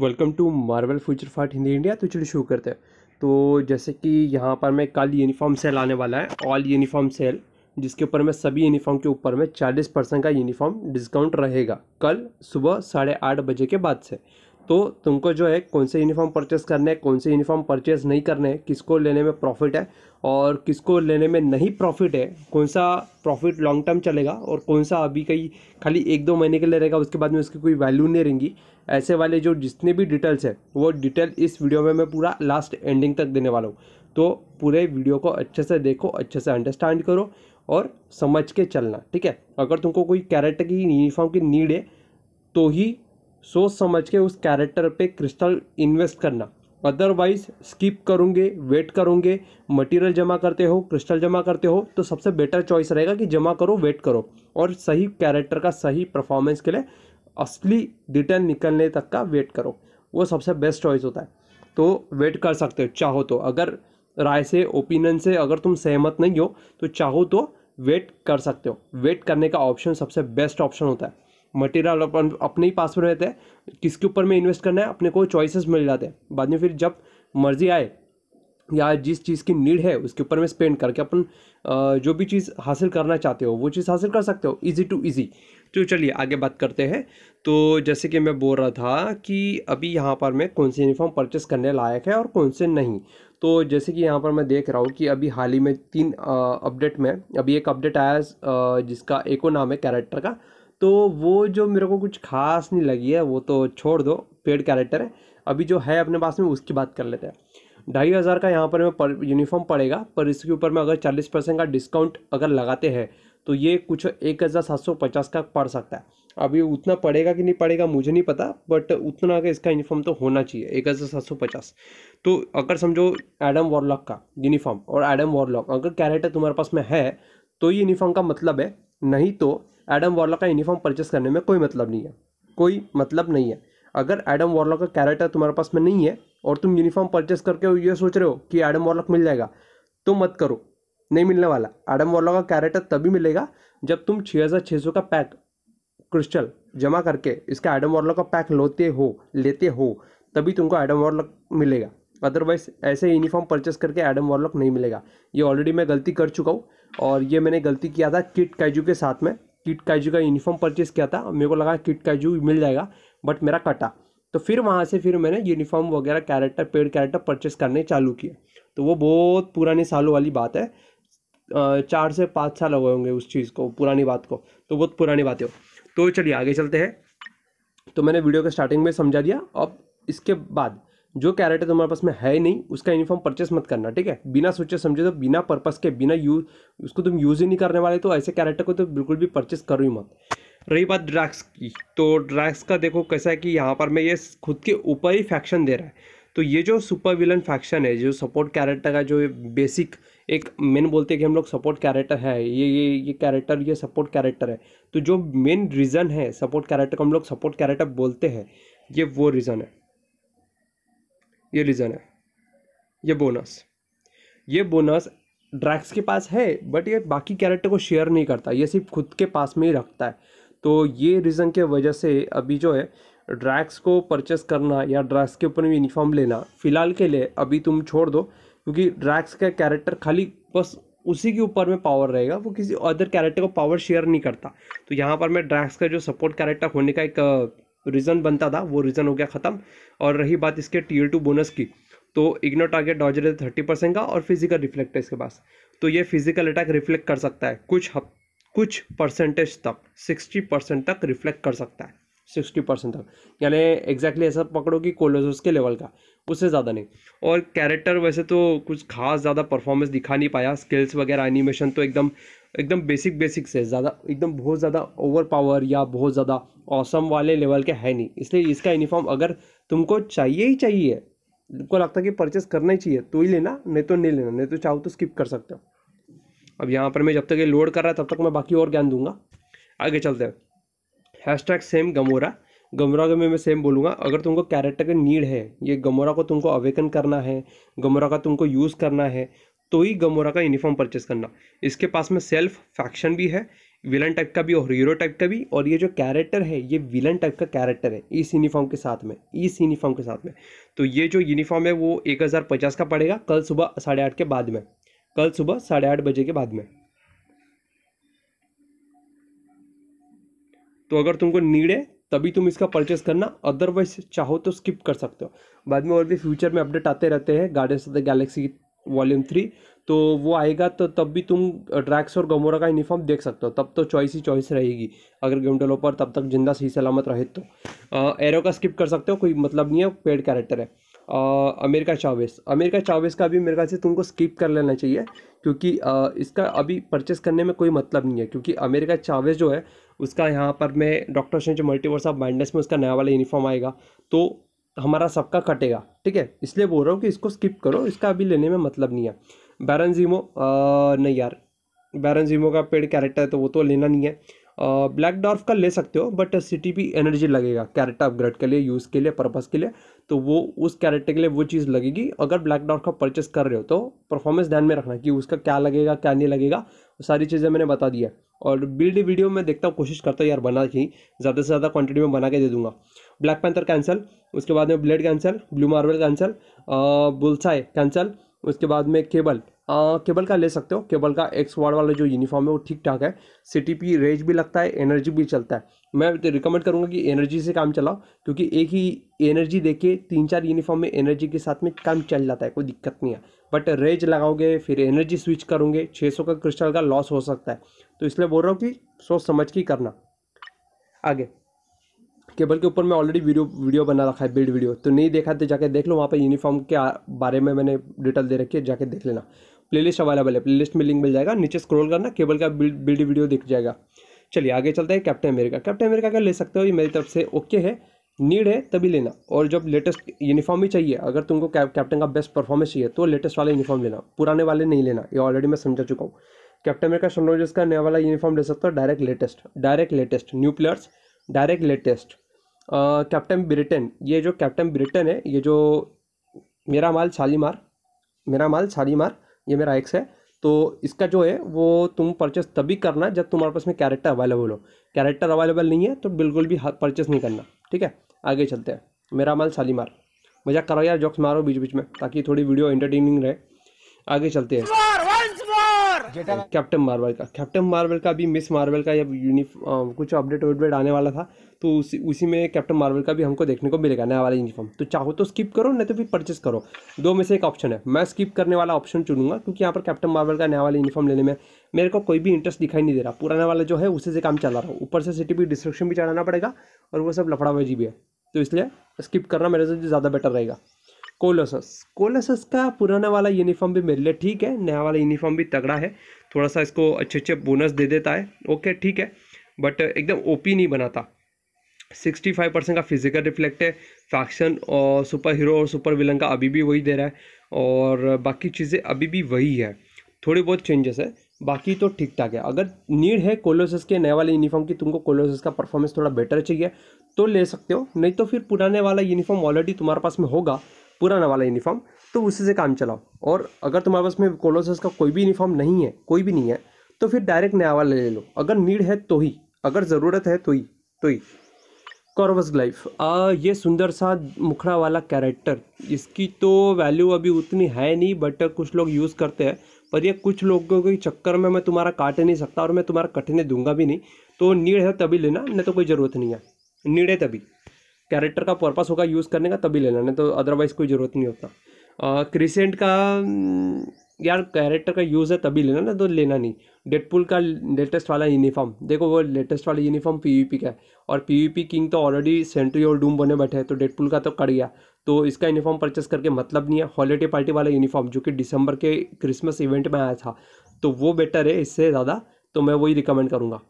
welcome to Marvel future फाट Hindi India तो चलिए शुरू करते हैं तो जैसे कि यहाँ पर मैं कल यूनिफॉर्म सेल आने वाला है ऑल यूनिफॉर्म सेल जिसके ऊपर में सभी यूनिफॉर्म के ऊपर में चालीस परसेंट का यूनिफॉर्म डिस्काउंट रहेगा कल सुबह साढ़े आठ बजे के बाद से तो तुमको जो है कौन से यूनिफॉर्म परचेस करने हैं कौन से यूनिफॉर्म परचेस नहीं करने हैं किसको लेने में प्रॉफिट है और किसको लेने में नहीं प्रॉफिट है कौन सा प्रॉफिट लॉन्ग टर्म चलेगा और कौन सा अभी कहीं खाली एक दो महीने के लिए रहेगा उसके बाद में उसकी कोई वैल्यू नहीं रहेंगी ऐसे वाले जो जितने भी डिटेल्स है वो डिटेल इस वीडियो में मैं पूरा लास्ट एंडिंग तक देने वाला हूँ तो पूरे वीडियो को अच्छे से देखो अच्छे से अंडरस्टैंड करो और समझ के चलना ठीक है अगर तुमको कोई कैरेक्टर की यूनिफॉर्म की नीड है तो ही सोच समझ के उस कैरेक्टर पे क्रिस्टल इन्वेस्ट करना अदरवाइज स्किप करोगे वेट करोगे मटेरियल जमा करते हो क्रिस्टल जमा करते हो तो सबसे बेटर चॉइस रहेगा कि जमा करो वेट करो और सही कैरेक्टर का सही परफॉर्मेंस के लिए असली डिटेल निकलने तक का वेट करो वो सबसे बेस्ट चॉइस होता है तो वेट कर सकते हो चाहो तो अगर राय से ओपिनियन से अगर तुम सहमत नहीं हो तो चाहो तो वेट कर सकते हो वेट करने का ऑप्शन सबसे बेस्ट ऑप्शन होता है मटेरियल अपन अपने ही पास में रहते हैं किसके ऊपर में इन्वेस्ट करना है अपने को चॉइसेस मिल जाते हैं बाद में फिर जब मर्जी आए या जिस चीज़ की नीड है उसके ऊपर में स्पेंड करके अपन जो भी चीज़ हासिल करना चाहते हो वो चीज़ हासिल कर सकते हो इजी टू इजी तो चलिए आगे बात करते हैं तो जैसे कि मैं बोल रहा था कि अभी यहाँ पर मैं कौन से यूनिफॉर्म परचेस करने लायक है और कौन से नहीं तो जैसे कि यहाँ पर मैं देख रहा हूँ कि अभी हाल ही में तीन अपडेट में अभी एक अपडेट आया जिसका एको नाम है कैरेक्टर का तो वो जो मेरे को कुछ खास नहीं लगी है वो तो छोड़ दो पेड कैरेक्टर है अभी जो है अपने पास में उसकी बात कर लेते हैं ढाई हज़ार का यहाँ पर मैं पर यूनिफॉर्म पड़ेगा पर इसके ऊपर मैं अगर चालीस परसेंट का डिस्काउंट अगर लगाते हैं तो ये कुछ एक हज़ार सात सौ पचास का पड़ सकता है अभी उतना पड़ेगा कि नहीं पड़ेगा मुझे नहीं पता बट उतना का इसका यूनिफॉर्म तो होना चाहिए एक हज़ार सात सौ पचास तो अगर समझो एडम वॉरलॉक का यूनिफॉर्म और एडम वॉरलॉक अगर कैरेक्टर तुम्हारे पास में है तो ये यूनिफॉर्म का मतलब है नहीं तो एडम वॉरलॉक का यूनिफॉर्म परचेस करने में कोई मतलब नहीं है कोई मतलब नहीं है अगर एडम वॉरलॉक का कैरेक्टर तुम्हारे पास में नहीं है और तुम यूनिफॉर्म परचेस करके ये सोच रहे हो कि एडम वॉरलॉक मिल जाएगा तो मत करो नहीं मिलने वाला एडम वॉरलॉक का कैरेक्टर तभी मिलेगा जब तुम छः हज़ार छः सौ का पैक क्रिस्टल जमा करके इसका एडम वॉरलॉक का पैक लोते हो लेते हो तभी तुमको एडम वॉरलॉक मिलेगा अदरवाइज ऐसे यूनिफॉर्म परचेस करके एडम वॉरलॉक नहीं मिलेगा ये ऑलरेडी मैं गलती कर चुका हूँ और ये मैंने गलती किया था किट कैजू के साथ में किट काजू का यूनिफॉर्म परचेज़ किया था मेरे को लगा किट काजू मिल जाएगा बट मेरा कटा तो फिर वहाँ से फिर मैंने यूनिफॉर्म वगैरह कैरेक्टर पेड कैरेक्टर परचेस करने चालू किए तो वो बहुत पुराने सालों वाली बात है चार से पाँच साल हो गए होंगे उस चीज़ को पुरानी बात को तो बहुत पुरानी बात है तो चलिए आगे चलते हैं तो मैंने वीडियो के स्टार्टिंग में समझा दिया अब इसके बाद जो कैरेक्टर तुम्हारे पास में है नहीं उसका यूनिफॉर्म परचेस मत करना ठीक है बिना सोचे समझे तो बिना पर्पस के बिना यूज उसको तुम यूज़ ही नहीं करने वाले तो ऐसे कैरेक्टर को तो बिल्कुल भी परचेस करो ही मत रही बात ड्रैक्स की तो ड्रैक्स का देखो कैसा है कि यहाँ पर मैं ये खुद के ऊपर ही फैक्शन दे रहा है तो ये जो सुपर विलन फैक्शन है जो सपोर्ट कैरेक्टर का जो बेसिक एक मेन बोलते हैं कि हम लोग सपोर्ट कैरेक्टर है ये ये ये कैरेक्टर ये सपोर्ट कैरेक्टर है तो जो मेन रीज़न है सपोर्ट कैरेक्टर को हम लोग सपोर्ट कैरेक्टर बोलते हैं ये वो रीज़न है ये रीज़न है ये बोनस ये बोनस ड्रैक्स के पास है बट ये बाकी कैरेक्टर को शेयर नहीं करता ये सिर्फ खुद के पास में ही रखता है तो ये रीज़न के वजह से अभी जो है ड्रैक्स को परचेस करना या ड्रैक्स के ऊपर यूनिफॉर्म लेना फ़िलहाल के लिए अभी तुम छोड़ दो क्योंकि ड्रैक्स का कैरेक्टर खाली बस उसी के ऊपर में पावर रहेगा वो किसी अदर कैरेक्टर को पावर शेयर नहीं करता तो यहाँ पर मैं ड्रैक्स का जो सपोर्ट कैरेक्टर होने का एक रीज़न बनता था वो रीज़न हो गया ख़त्म और रही बात इसके टीयर टू बोनस की तो इग्नो टारगेट डॉज रहे थर्टी परसेंट का और फिजिकल रिफ्लेक्ट है इसके पास तो ये फिजिकल अटैक रिफ्लेक्ट कर सकता है कुछ हफ, कुछ परसेंटेज तक सिक्सटी परसेंट तक रिफ्लेक्ट कर सकता है सिक्सटी परसेंट तक यानी एग्जैक्टली ऐसा पकड़ो कि कोलोसस के लेवल का उससे ज़्यादा नहीं और कैरेक्टर वैसे तो कुछ खास ज़्यादा परफॉर्मेंस दिखा नहीं पाया स्किल्स वगैरह एनिमेशन तो एकदम एकदम बेसिक बेसिक से ज़्यादा एकदम बहुत ज़्यादा ओवर पावर या बहुत ज़्यादा औसम वाले लेवल के है नहीं इसलिए इसका यूनिफॉर्म अगर तुमको चाहिए ही चाहिए तुमको लगता है कि परचेस करना ही चाहिए तो ही लेना नहीं तो नहीं लेना नहीं तो चाहो तो स्किप कर सकते हो अब यहाँ पर मैं जब तक ये लोड कर रहा है तब तक मैं बाकी और ज्ञान दूंगा आगे चलते हैं hashtag same Gamora Gamora का मैं सेम बोलूँगा अगर तुमको कैरेक्टर की नीड है ये गमोरा को तुमको अवेकन करना है गमोरा का तुमको यूज़ करना है तो ही गमोरा का यूनिफॉर्म परचेस करना इसके पास में सेल्फ फैक्शन भी है विलन टाइप का भी और हीरो टाइप का भी और ये जो कैरेक्टर है ये विलन टाइप का कैरेक्टर है इस यूनिफॉर्म के साथ में इस यूनिफॉर्म के साथ में तो ये जो यूनिफॉर्म है वो एक हज़ार पचास का पड़ेगा कल सुबह साढ़े आठ के बाद में कल सुबह साढ़े आठ बजे के बाद में तो अगर तुमको नीड है तभी तुम इसका परचेस करना अदरवाइज चाहो तो स्किप कर सकते हो बाद में और भी फ्यूचर में अपडेट आते रहते हैं Guardians of the Galaxy volume three तो वो आएगा तो तब भी तुम ड्रैक्स और गमोरा का यूनिफॉर्म देख सकते हो तब तो चॉइस ही चॉइस रहेगी अगर गेम डेवलपर तब तक जिंदा सही सलामत रहे तो एरो का स्किप कर सकते हो कोई मतलब नहीं है पेड कैरेक्टर है आ, अमेरिका चावेस अमेरिका चावेस का भी मेरे ख्याल से तुमको स्किप कर लेना चाहिए क्योंकि आ, इसका अभी परचेस करने में कोई मतलब नहीं है क्योंकि अमेरिका चावेस जो है उसका यहाँ पर मैं Doctor Strange Multiverse of Madness में उसका नया वाला यूनिफॉर्म आएगा तो हमारा सबका कटेगा ठीक है इसलिए बोल रहा हूँ कि इसको स्किप करो इसका अभी लेने में मतलब नहीं है बैरन जीमो नहीं यार बैरन जीमो का पेड कैरेक्टर है तो वो तो लेना नहीं है ब्लैक डॉर्फ का ले सकते हो बट सिटी भी एनर्जी लगेगा कैरेक्टर अपग्रेड के लिए यूज़ के लिए पर्पज़ के लिए तो वो उस कैरेक्टर के लिए वो चीज़ लगेगी अगर ब्लैक डॉर्फ का परचेस कर रहे हो तो परफॉर्मेंस ध्यान में रखना कि उसका क्या लगेगा क्या नहीं लगेगा सारी चीज़ें मैंने बता दी है और बिल्ड वीडियो में देखता हूँ कोशिश करता हूँ यार बना ही ज़्यादा से ज़्यादा क्वान्टिटी में बना के दे दूँगा ब्लैक पैंथर कैंसिल उसके बाद में Blade cancel Blue Marble cancel Bullseye cancel उसके बाद में केबल आ, केबल का ले सकते हो केबल का एक्स वार्ड वाला जो यूनिफॉर्म है वो ठीक ठाक है सिटी पी रेंज भी लगता है एनर्जी भी चलता है मैं तो रिकमेंड करूँगा कि एनर्जी से काम चलाओ क्योंकि एक ही एनर्जी देके तीन चार यूनिफॉर्म में एनर्जी के साथ में काम चल जाता है कोई दिक्कत नहीं है बट रेंज लगाओगे फिर एनर्जी स्विच करोगे सौ का क्रिस्टल का लॉस हो सकता है तो इसलिए बोल रहा हूँ कि सोच समझ के करना आगे केबल के ऊपर मैं ऑलरेडी वीडियो वीडियो बना रखा है बिल्ड वीडियो तो नहीं देखा तो जाके देख लो वहाँ पर यूनिफॉर्म के बारे में मैंने डिटेल दे रखी है जाके देख लेना प्लेलिस्ट अवेलेबल है प्लेलिस्ट में लिंक मिल जाएगा नीचे स्क्रॉल करना केबल का बिल्ड बिल्ड वीडियो दिख जाएगा चलिए आगे चलते हैं कैप्टन अमेरिका कैप्टन अमेरिका का ले सकते हो ये मेरी तरफ से ओके है नीड है तभी लेना और जब लेटेस्ट यूनिफॉर्म ही चाहिए अगर तुमको कैप्टन का बेस्ट परफॉर्मेंस चाहिए तो लेटेस्ट वाला यूनिफॉर्म लेना पुराने वाले नहीं लेना ये ऑलरेडी मैं समझा चुका हूँ कैप्टन अमेरिका सनराइजर्स का नया वाला यूनिफॉर्म ले सकते हो direct latest direct latest new players direct latest Captain Britain ये जो कैप्टन ब्रिटेन है ये जो मेरा माल शालीमार मेरा माल शालीमार ये मेरा एक्स है तो इसका जो है वो तुम परचेस तभी करना जब तुम्हारे पास में कैरेक्टर अवेलेबल हो कैरेक्टर अवेलेबल नहीं है तो बिल्कुल भी परचेस नहीं करना ठीक है आगे चलते हैं मेरा माल शालीमार मजाक करो यार जोक्स मारो बीच बीच में ताकि थोड़ी वीडियो एंटरटेनिंग रहे आगे चलते हैं कैप्टन मार्वल का कैप्टन मार्वल का भी मिस मार्वल का या कुछ अपडेट वेट आने वाला था तो उसी उसी में कैप्टन मार्वल का भी हमको देखने को मिलेगा नया वाला यूनिफॉर्म तो चाहो तो स्किप करो नहीं तो फिर परचेस करो दो में से एक ऑप्शन है मैं स्किप करने वाला ऑप्शन चुनूंगा क्योंकि यहाँ पर कैप्टन मार्वल का नया वाला यूनिफॉर्म लेने में मेरे को कोई भी इंटरेस्ट दिखाई नहीं दे रहा पुराना वाला जो है उसी से काम चला रहा हूँ ऊपर से सिटी भी डिस्ट्रक्शन भी चढ़ाना पड़ेगा और वो सब लफड़ाबाजी भी है तो इसलिए स्किप करना मेरे से ज़्यादा बेटर रहेगा कोलोसस कोलोसस का पुराना वाला यूनिफॉर्म भी मेरे लिए ठीक है नया वाला यूनिफॉर्म भी तगड़ा है थोड़ा सा इसको अच्छे अच्छे बोनस दे देता है ओके ठीक है बट एकदम ओपी नहीं बनाता सिक्सटी फाइव परसेंट का फिजिकल रिफ्लेक्ट है फैक्शन और सुपर हीरो और सुपर विलन का अभी भी वही दे रहा है और बाकी चीज़ें अभी भी वही है थोड़ी बहुत चेंजेस है बाकी तो ठीक ठाक है अगर नीड है कोलोसिस के नए वाले यूनिफॉर्म की तुमको कोलोसिस का परफॉर्मेंस थोड़ा बेटर चाहिए तो ले सकते हो नहीं तो फिर पुराने वाला यूनिफॉर्म ऑलरेडी तुम्हारे पास में होगा पुराना वाला यूनिफॉर्म तो उसी से काम चलाओ और अगर तुम्हारे पास में कोलोसिस का कोई भी यूनिफॉर्म नहीं है कोई भी नहीं है तो फिर डायरेक्ट नया वाला ले लो अगर नीड है तो ही अगर ज़रूरत है तो ही तो ही कॉर्वस ग्लाइफ ये सुंदर सा मुखड़ा वाला कैरेक्टर इसकी तो वैल्यू अभी उतनी है नहीं बट कुछ लोग यूज़ करते हैं पर ये कुछ लोगों के चक्कर में मैं तुम्हारा काट नहीं सकता और मैं तुम्हारा कटने दूंगा भी नहीं तो नीड है तभी लेना नहीं तो कोई ज़रूरत नहीं है नीड है तभी कैरेक्टर का पर्पस होगा यूज़ करने का तभी लेना नहीं तो अदरवाइज़ कोई ज़रूरत नहीं होता क्रिसेंट का हम्म, यार कैरेक्टर का यूज़ है तभी लेना ना तो लेना नहीं डेडपुल का लेटेस्ट वाला यूनिफॉर्म देखो वो लेटेस्ट वाला यूनिफॉर्म पीवीपी का है और पीवीपी किंग तो ऑलरेडी सेंट्री और डूम बने बैठे हैं तो डेडपुल का तो कट गया तो इसका यूनिफॉर्म परचेस करके मतलब नहीं है हॉलीडे पार्टी वाला यूनिफॉर्म जो कि दिसंबर के क्रिसमस इवेंट में आया था तो वो बेटर है इससे ज़्यादा तो मैं वही रिकमेंड करूँगा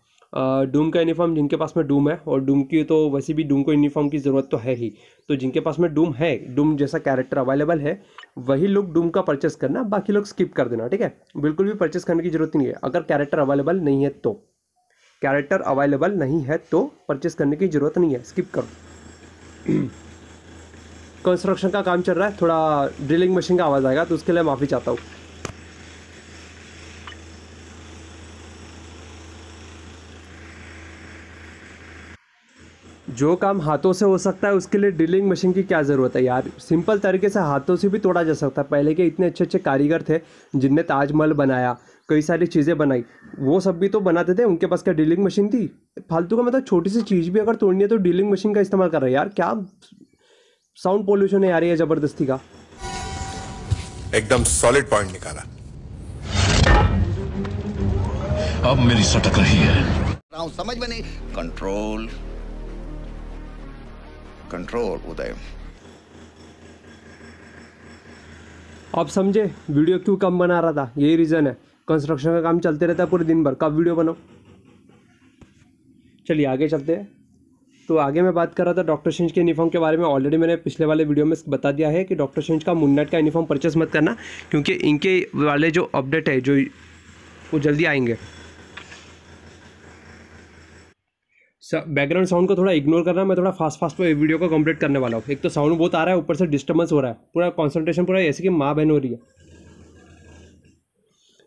डूम का यूनिफॉर्म जिनके पास में डूम है और डूम की तो वैसे भी डूम को यूनिफॉर्म की ज़रूरत तो है ही तो जिनके पास में डूम है डूम जैसा कैरेक्टर अवेलेबल है वही लोग डूम का परचेस करना बाकी लोग स्किप कर देना ठीक है बिल्कुल भी परचेस करने की जरूरत नहीं है अगर कैरेक्टर अवेलेबल नहीं है तो कैरेक्टर अवेलेबल नहीं है तो परचेस करने की ज़रूरत नहीं है स्किप करो कंस्ट्रक्शन का काम चल रहा है थोड़ा ड्रिलिंग मशीन का आवाज़ आएगा तो उसके लिए माफ़ी चाहता हूँ जो काम हाथों से हो सकता है उसके लिए ड्रिलिंग मशीन की क्या ज़रूरत है यार सिंपल तरीके से हाथों से भी तोड़ा जा सकता है पहले के इतने अच्छे अच्छे कारीगर थे जिनने ताजमहल बनाया कई सारी चीज़ें बनाई वो सब भी तो बनाते थे उनके पास क्या ड्रिलिंग मशीन थी फालतू का मतलब छोटी सी चीज़ भी अगर तोड़नी है तो ड्रिलिंग मशीन का इस्तेमाल कर रहे हैं यार क्या साउंड पोल्यूशन है यार ये ज़बरदस्ती का एकदम सॉलिड पॉइंट निकाला अब मेरी सटक रही है समझ में नहीं कंट्रोल कंट्रोल उदय आप समझे वीडियो क्यों कम बना रहा था यही रीज़न है कंस्ट्रक्शन का काम चलते रहता है पूरे दिन भर कब वीडियो बनाओ चलिए आगे चलते हैं तो आगे मैं बात कर रहा था डॉक्टर शिंज के यूनिफॉर्म के बारे में ऑलरेडी मैंने पिछले वाले वीडियो में बता दिया है कि डॉक्टर शिंज का मुन्नट का यूनिफॉर्म परचेस मत करना क्योंकि इनके वाले जो अपडेट है जो वो जल्दी आएंगे बैकग्राउंड साउंड को थोड़ा इग्नोर करना मैं थोड़ा फास्ट फास्ट वो वीडियो को कंप्लीट करने वाला हूँ एक तो साउंड बहुत आ रहा है ऊपर से डिस्टर्बेंस हो रहा है पूरा कॉन्सेंट्रेशन पूरा ऐसे कि माँ बहन हो रही है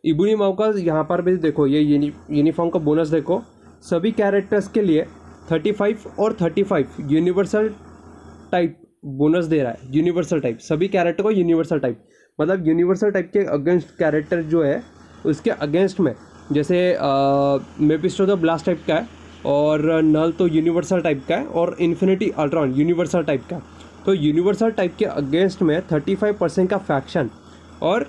इबुनी माओ का यहाँ पर भी देखो ये यूनिफॉर्म का बोनस देखो सभी कैरेक्टर्स के लिए थर्टी फाइव और thirty five universal type bonus दे रहा है यूनिवर्सल टाइप सभी कैरेक्टर को यूनिवर्सल टाइप मतलब यूनिवर्सल टाइप के अगेंस्ट कैरेक्टर जो है उसके अगेंस्ट में जैसे मेपिस्टो तो ब्लास्ट टाइप का है और नल तो यूनिवर्सल टाइप का है और इन्फिनिटी अल्ट्रॉन यूनिवर्सल टाइप का तो यूनिवर्सल टाइप के अगेंस्ट में थर्टी फाइव परसेंट का फैक्शन और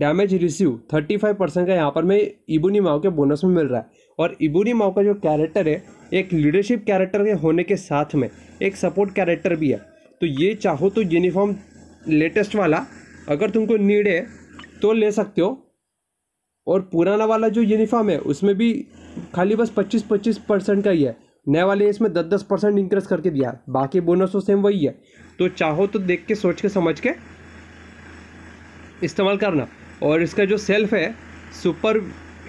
damage receive thirty five percent का यहाँ पर मैं इबुनी माओ के बोनस में मिल रहा है और इबुनी माओ का जो कैरेक्टर है एक लीडरशिप कैरेक्टर के होने के साथ में एक सपोर्ट कैरेक्टर भी है तो ये चाहो तो यूनिफॉर्म लेटेस्ट वाला अगर तुमको नीड है तो ले सकते हो और पुराना वाला जो यूनिफॉर्म है उसमें भी खाली बस पच्चीस पच्चीस परसेंट का ही है नए वाले इसमें दस दस परसेंट इंक्रेस करके दिया है बाकी बोनस तो सेम वही है तो चाहो तो देख के सोच के समझ के इस्तेमाल करना और इसका जो सेल्फ है सुपर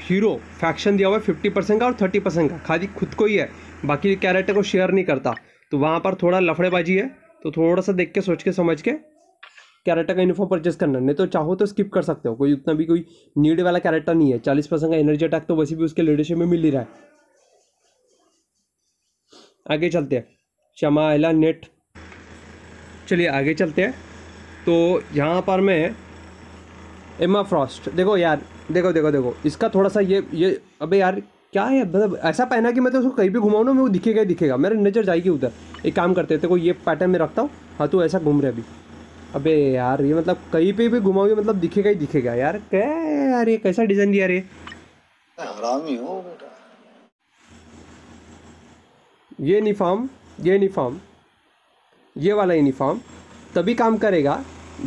हीरो फैक्शन दिया हुआ है फिफ्टी परसेंट का और थर्टी परसेंट का खाली खुद को ही है बाकी कैरेक्टर को शेयर नहीं करता तो वहाँ पर थोड़ा लफड़ेबाजी है तो थोड़ा सा देख के सोच के समझ के कैरेक्टर का यूनिफॉर्म परचेस करना नहीं तो चाहो तो स्किप कर सकते हो कोई उतना भी कोई नीड वाला कैरेक्टर नहीं है चालीस परसेंट का एनर्जी अटैक तो वैसे भी उसके लीडरशिप में मिल ही रहा है आगे चलते हैं शमाइला नेट चलिए आगे चलते हैं तो यहाँ पर मैं एमा फ्रॉस्ट देखो यार देखो देखो देखो इसका थोड़ा सा ये ये अबे यार क्या है मतलब ऐसा पहना कि मैं तो उसको कहीं भी घुमाऊँ ना मैं वो दिखेगा ही दिखेगा मेरा नज़र जाएगी उधर एक काम करते हैं देखो ये पैटर्न में रखता हूँ हाँ तो ऐसा घूम रहे अभी अबे यार ये मतलब कहीं पे भी घुमाओगे मतलब दिखेगा ही दिखेगा यार क्या यार ये कैसा डिजाइन दिया रे हरामी हो बेटा ये यूनिफॉर्म ये यूनिफॉर्म ये वाला यूनिफॉर्म तभी काम करेगा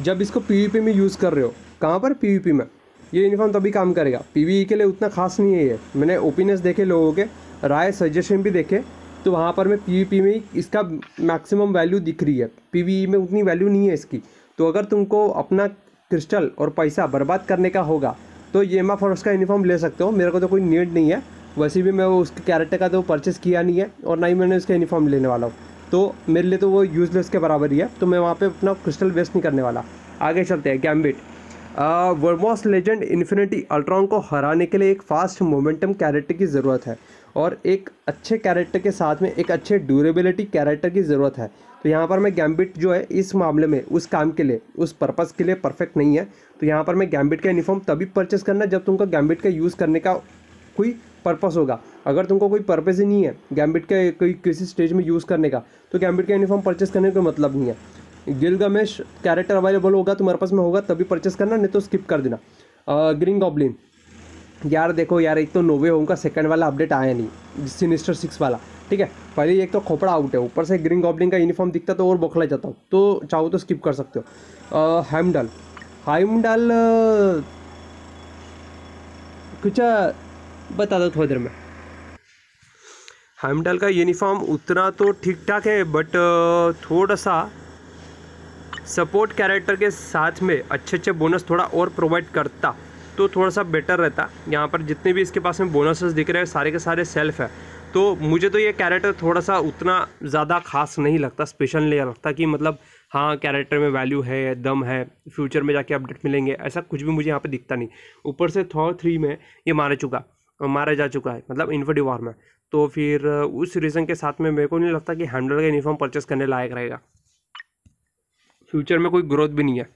जब इसको पीवीपी में यूज़ कर रहे हो कहाँ पर पीवीपी में ये यूनिफॉर्म तभी काम करेगा पीवीई e के लिए उतना खास नहीं है ये मैंने ओपिनियंस देखे लोगों के राय सजेशन भी देखे तो वहाँ पर मैं पी में इसका मैक्सिमम वैल्यू दिख रही है पी e में उतनी वैल्यू नहीं है इसकी तो अगर तुमको अपना क्रिस्टल और पैसा बर्बाद करने का होगा तो ये एम फोर्स का यूनिफॉर्म ले सकते हो मेरे को तो कोई नीड नहीं है वैसे भी मैं वो उसके कैरेक्टर का तो परचेस किया नहीं है और ना ही मैंने उसका यूनिफॉर्म लेने वाला हूँ तो मेरे लिए तो वो यूज़लेस के बराबर ही है तो मैं वहाँ पर अपना क्रिस्टल वेस्ट नहीं करने वाला आगे चलते हैं गैम्बिट वर्मोस लेजेंड इन्फिनिटी अल्ट्रॉन को हराने के लिए एक फास्ट मोमेंटम कैरेक्टर की ज़रूरत है और एक अच्छे कैरेक्टर के साथ में एक अच्छे ड्यूरेबिलिटी कैरेक्टर की ज़रूरत है तो यहाँ पर मैं गैम्बिट जो है इस मामले में उस काम के लिए उस पर्पज़ के लिए परफेक्ट नहीं है तो यहाँ पर मैं गैम्बिट का यूनिफॉर्म तभी परचेस करना जब तुमको गैम्बिट का यूज़ करने का कोई पर्पस होगा अगर तुमको कोई पर्पस ही नहीं है गैम्बिट का कोई किसी स्टेज में यूज़ करने का तो गैम्बिट का यूनिफॉर्म परचेस करने का मतलब नहीं है गिलगमेश कैरेक्टर अवेलेबल होगा तुम्हारे पास में होगा तभी परचेस करना नहीं तो स्किप कर देना ग्रीन गॉबलिन यार देखो यार एक तो नोवे होम का सेकंड वाला अपडेट आया नहीं सिनिस्टर सिक्स वाला ठीक है पहले एक तो खोपड़ा आउट है ऊपर से ग्रीन गॉबलिन का यूनिफॉर्म दिखता तो और बौखला जाता हूँ तो चाहो तो स्किप कर सकते हो हेमडल हेमडल कुछ बता दो थोड़ी देर में हेमडल का यूनिफॉर्म उतना तो ठीक ठाक है बट थोड़ा सा सपोर्ट कैरेक्टर के साथ में अच्छे अच्छे बोनस थोड़ा और प्रोवाइड करता तो थोड़ा सा बेटर रहता यहाँ पर जितने भी इसके पास में बोनसेस दिख रहे हैं सारे के सारे सेल्फ है तो मुझे तो ये कैरेक्टर थोड़ा सा उतना ज़्यादा खास नहीं लगता स्पेशल नहीं लगता कि मतलब हाँ कैरेक्टर में वैल्यू है दम है फ्यूचर में जाके अपडेट मिलेंगे ऐसा कुछ भी मुझे यहाँ पर दिखता नहीं ऊपर से थॉर थ्री में ये मारा चुका मारा जा चुका है मतलब इन्फोडी वॉर में तो फिर उस रीज़न के साथ में मेरे को नहीं लगता कि हैंडल का यूनिफॉर्म परचेस करने लायक रहेगा फ्यूचर में कोई ग्रोथ भी नहीं है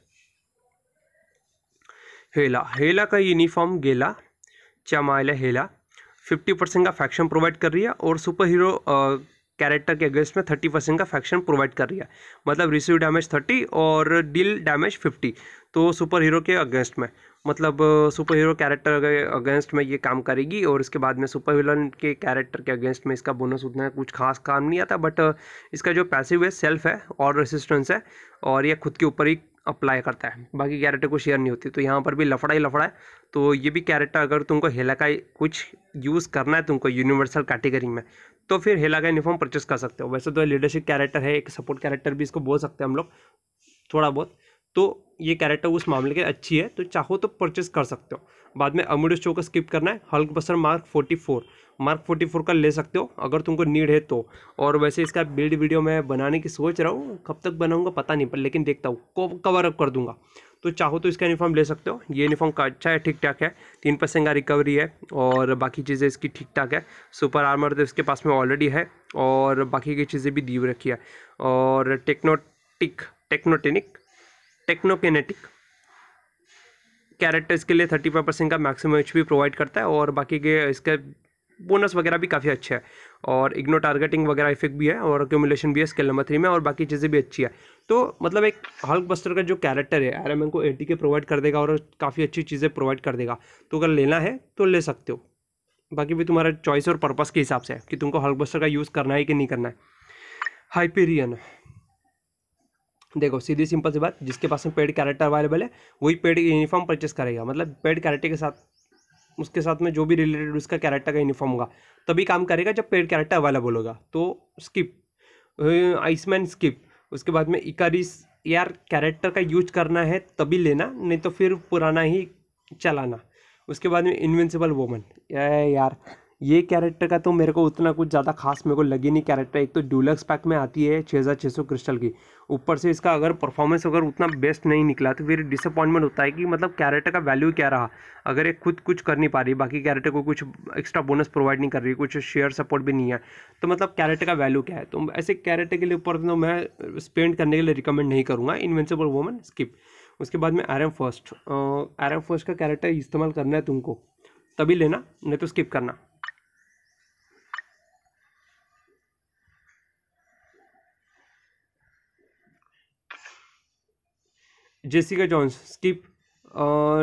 हेला हेला का यूनिफॉर्म गेला चमाइल हेला फिफ्टी परसेंट का फैक्शन प्रोवाइड कर रही है और सुपर हीरो कैरेक्टर के अगेंस्ट में थर्टी परसेंट का फैक्शन प्रोवाइड कर रही है मतलब रिसीव डैमेज थर्टी और डील डैमेज फिफ्टी तो सुपर हीरो के अगेंस्ट में मतलब सुपर हीरो कैरेक्टर के अगेंस्ट में ये काम करेगी और इसके बाद में सुपर विलन के कैरेक्टर के अगेंस्ट में इसका बोनस उतना कुछ खास काम नहीं आता बट इसका जो पैसिव है सेल्फ है और रेसिस्टेंस है और ये खुद के ऊपर ही अप्लाई करता है बाकी कैरेक्टर को शेयर नहीं होती तो यहाँ पर भी लफड़ा ही लफड़ा है तो ये भी कैरेक्टर अगर तुमको हेला का कुछ यूज़ करना है तुमको यूनिवर्सल कैटेगरी में तो फिर हेला का यूनिफॉर्म परचेस कर सकते हो वैसे तो लीडरशिप कैरेक्टर है एक सपोर्ट कैरेक्टर भी इसको बोल सकते हैं हम लोग थोड़ा बहुत तो ये कैरेक्टर उस मामले के अच्छी है तो चाहो तो परचेस कर सकते हो बाद में अमूड शो का स्किप करना है Hulk buster Mark forty four Mark forty four का ले सकते हो अगर तुमको नीड है तो और वैसे इसका बिल्ड वीडियो मैं बनाने की सोच रहा हूँ कब तक बनाऊँगा पता नहीं पर लेकिन देखता हूँ कवर अप कर दूंगा तो चाहो तो इसका यूनिफॉर्म ले सकते हो ये यूनिफॉर्म का अच्छा है ठीक ठाक है तीन परसेंट का रिकवरी है और बाकी चीज़ें इसकी ठीक ठाक है सुपर आर्मर तो इसके पास में ऑलरेडी है और बाकी की चीज़ें भी दी रखी है और टेक्नोटिक टेक्नोटेनिक टेक्नोकेनेटिक कैरेक्टर्स के लिए थर्टी फाइव परसेंट का मैक्सिमम एच प्रोवाइड करता है और बाकी के इसके बोनस वगैरह भी काफ़ी अच्छा है और इग्नो टारगेटिंग वगैरह इफेक्ट भी है और अक्यूमुलेशन भी है स्केल नंबर थ्री में और बाकी चीज़ें भी अच्छी है तो मतलब एक हल्क बस्टर का जो कैरेक्टर है आर एम एन को ए टी के प्रोवाइड कर देगा और काफ़ी अच्छी चीज़ें प्रोवाइड कर देगा तो अगर लेना है तो ले सकते हो बाकी भी तुम्हारा चॉइस और पर्पज़ के हिसाब से है कि तुमको हल्क बस्टर का यूज़ करना है कि नहीं करना है हाइपेरियन देखो सीधी सिंपल सी बात जिसके पास में पेड कैरेक्टर अवेलेबल है वही पेड यूनिफॉर्म परचेस करेगा मतलब पेड कैरेक्टर के साथ उसके साथ में जो भी रिलेटेड उसका कैरेक्टर का यूनिफॉर्म होगा तभी काम करेगा जब पेड कैरेक्टर अवेलेबल होगा तो स्किप आइसमैन स्किप उसके बाद में इकारिस यार कैरेक्टर का यूज करना है तभी लेना नहीं तो फिर पुराना ही चलाना उसके बाद में इन्विंसिबल वोमन यार ये कैरेक्टर का तो मेरे को उतना कुछ ज़्यादा खास मेरे को लगी नहीं कैरेक्टर एक तो ड्यूलक्स पैक में आती है छः हज़ार छः सौ क्रिस्टल की ऊपर से इसका अगर परफॉर्मेंस अगर उतना बेस्ट नहीं निकला तो फिर डिसअपॉइंटमेंट होता है कि मतलब कैरेक्टर का वैल्यू क्या रहा अगर ये खुद कुछ कर नहीं पा रही बाकी कैरेक्टर को कुछ एक्स्ट्रा बोनस प्रोवाइड नहीं कर रही कुछ शेयर सपोर्ट भी नहीं है तो मतलब कैरेक्टर का वैल्यू क्या है तो ऐसे कैरेक्टर के लिए ऊपर तो मैं स्पेंड करने के लिए रिकमेंड नहीं करूँगा इन्वेंसिबल वुमन स्किप उसके बाद में R M first R M first का कैरेक्टर इस्तेमाल करना है तुमको तभी लेना नहीं तो स्किप करना जेसिका जॉन्स स्किप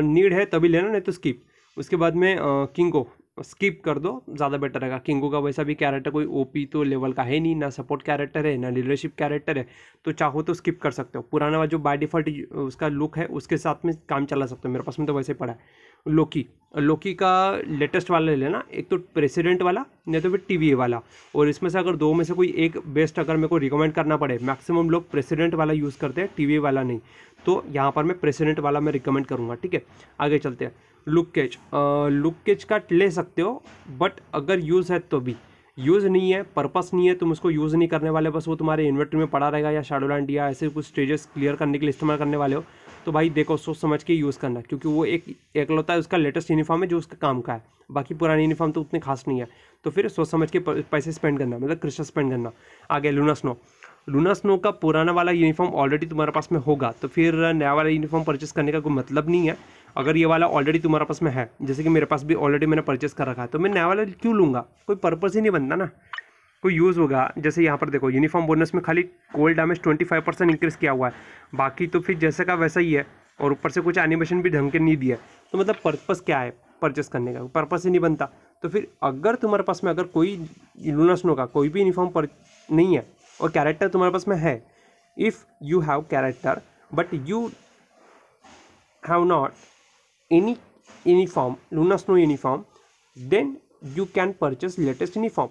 नीड है तभी लेना नहीं तो स्किप उसके बाद में किंग ऑफ स्किप कर दो ज़्यादा बेटर रहेगा किंगो का वैसा भी कैरेक्टर कोई ओपी तो लेवल का है नहीं ना सपोर्ट कैरेक्टर है ना लीडरशिप कैरेक्टर है तो चाहो तो स्किप कर सकते हो पुराना वाला जो बाय डिफ़ॉल्ट उसका लुक है उसके साथ में काम चला सकते हो मेरे पास में तो वैसे पड़ा है लोकी लोकी का लेटेस्ट वाला ले लेना एक तो प्रेसिडेंट वाला नहीं तो फिर टी वाला और इसमें से अगर दो में से कोई एक बेस्ट अगर मेरे को रिकमेंड करना पड़े मैक्सिमम लोग प्रेसिडेंट वाला यूज़ करते हैं टी वाला नहीं तो यहाँ पर मैं प्रेसिडेंट वाला मैं रिकमेंड करूँगा ठीक है आगे चलते हैं लुक केच लुक केच का ले सकते हो बट अगर यूज़ है तो भी यूज़ नहीं है पर्पस नहीं है तुम उसको यूज़ नहीं करने वाले बस वो तुम्हारे इन्वर्टर में पड़ा रहेगा या शाडोलैंड या ऐसे कुछ स्टेजेस क्लियर करने के लिए इस्तेमाल करने वाले हो तो भाई देखो सोच समझ के यूज़ करना क्योंकि वो एक एकलौता है उसका लेटेस्ट यूनिफॉर्म है जो उसका काम का है बाकी पुरानी यूनिफॉर्म तो उतने खास नहीं है तो फिर सोच समझ के पैसे स्पेंड करना मतलब क्रिस्टल स्पेंड करना आगे लूना स्नो लूना स्नो का पुराना वाला यूनिफॉर्म ऑलरेडी तुम्हारे पास में होगा तो फिर नया वाला यूनिफॉर्म परचेस करने का कोई मतलब नहीं है अगर ये वाला ऑलरेडी तुम्हारे पास में है जैसे कि मेरे पास भी ऑलरेडी मैंने परचेस कर रखा है तो मैं नया वाला क्यों लूँगा कोई पर्पज़ ही नहीं बनता ना कोई यूज़ होगा जैसे यहाँ पर देखो यूनिफॉर्म बोनस में खाली cold damage twenty five percent increase किया हुआ है बाकी तो फिर जैसे का वैसा ही है और ऊपर से कुछ एनिमेशन भी ढंग के नहीं दिया तो मतलब पर्पज़ क्या है परचेस करने का पर्पज़ ही नहीं बनता तो फिर अगर तुम्हारे पास में अगर कोई लूना स्नो का कोई भी यूनिफॉर्म पर नहीं है और कैरेक्टर तुम्हारे पास में है if you have character but you have not any uniform Luna Snow uniform then you can purchase latest uniform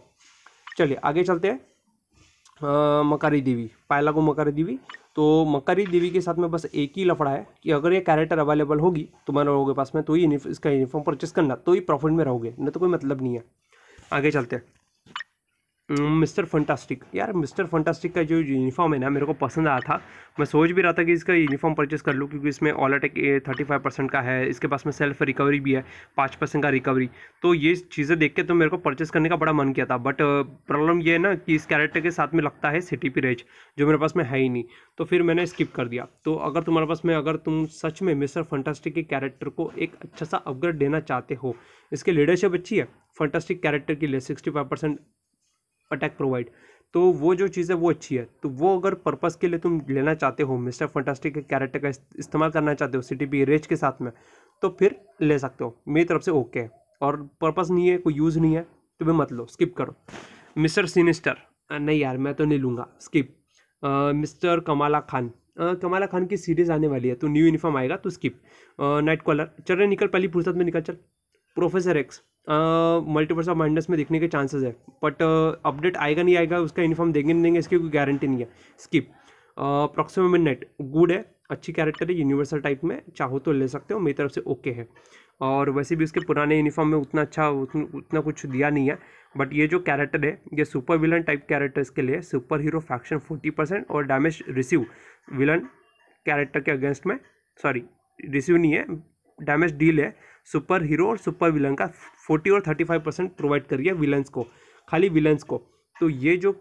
चलिए आगे चलते हैं मकारी देवी पायला को मकारी देवी तो मकारी देवी के साथ में बस एक ही लफड़ा है कि अगर ये कैरेक्टर अवेलेबल होगी तुम्हारे लोगों के पास में तो ही इसका यूनिफॉर्म परचेस करना तो ही प्रॉफिट में रहोगे नहीं तो कोई मतलब नहीं है आगे चलते हैं मिस्टर फंटास्टिक यार मिस्टर फंटास्टिक का जो यूनिफॉर्म है ना मेरे को पसंद आया था मैं सोच भी रहा था कि इसका यूनिफॉर्म परचेस कर लूँ क्योंकि इसमें all attack thirty five percent का है इसके पास में सेल्फ रिकवरी भी है पाँच परसेंट का रिकवरी तो ये चीज़ें देख के तो मेरे को परचेस करने का बड़ा मन किया था बट प्रॉब्लम ये है ना कि इस कैरेक्टर के साथ में लगता है सिटी पी रेज जो मेरे पास में है ही नहीं तो फिर मैंने स्किप कर दिया तो अगर तुम्हारे पास में अगर तुम सच में मिस्टर फंटास्टिक के कैरेक्टर को एक अच्छा सा अपग्रेड देना चाहते हो इसकी लीडरशिप अच्छी है फंटास्टिक कैरेक्टर के लिए sixty five percent attack provide तो वो जो चीज़ है वो अच्छी है तो वो अगर पर्पस के लिए तुम लेना चाहते हो मिस्टर फंटास्टिक के कैरेक्टर का इस्तेमाल करना चाहते हो सिटी बी रेज के साथ में तो फिर ले सकते हो मेरी तरफ से ओके है और पर्पस नहीं है कोई यूज़ नहीं है तो भी मत लो स्किप करो मिस्टर सिनिस्टर नहीं यार मैं तो नहीं लूँगा स्किप मिस्टर कमाला खान आ, कमाला खान की सीरीज आने वाली है तो न्यू यूनिफॉर्म आएगा तो स्किप नाइट कॉलर चल रहे निकल पहली फुर्सत में निकल चल Professor X Multiverse of Madness में दिखने के चांसेस है बट अपडेट आएगा नहीं आएगा उसका इन्फॉर्म देंगे नहीं देंगे इसकी कोई गारंटी नहीं है स्किप अप्रॉक्सीमेट नेट गुड है अच्छी कैरेक्टर है यूनिवर्सल टाइप में चाहो तो ले सकते हो मेरी तरफ से ओके है और वैसे भी उसके पुराने यूनिफॉर्म में उतना अच्छा उतना कुछ दिया नहीं है बट ये जो कैरेक्टर है ये सुपर विलन टाइप कैरेक्टर्स के लिए super hero faction forty percent और डैमेज रिसीव विलन कैरेक्टर के अगेंस्ट में सॉरी रिसीव नहीं है डैमेज डील है सुपर हीरो और सुपर विलन का फोर्टी और थर्टी फाइव परसेंट प्रोवाइड करिए विलन्स को खाली विलन्स को तो ये जो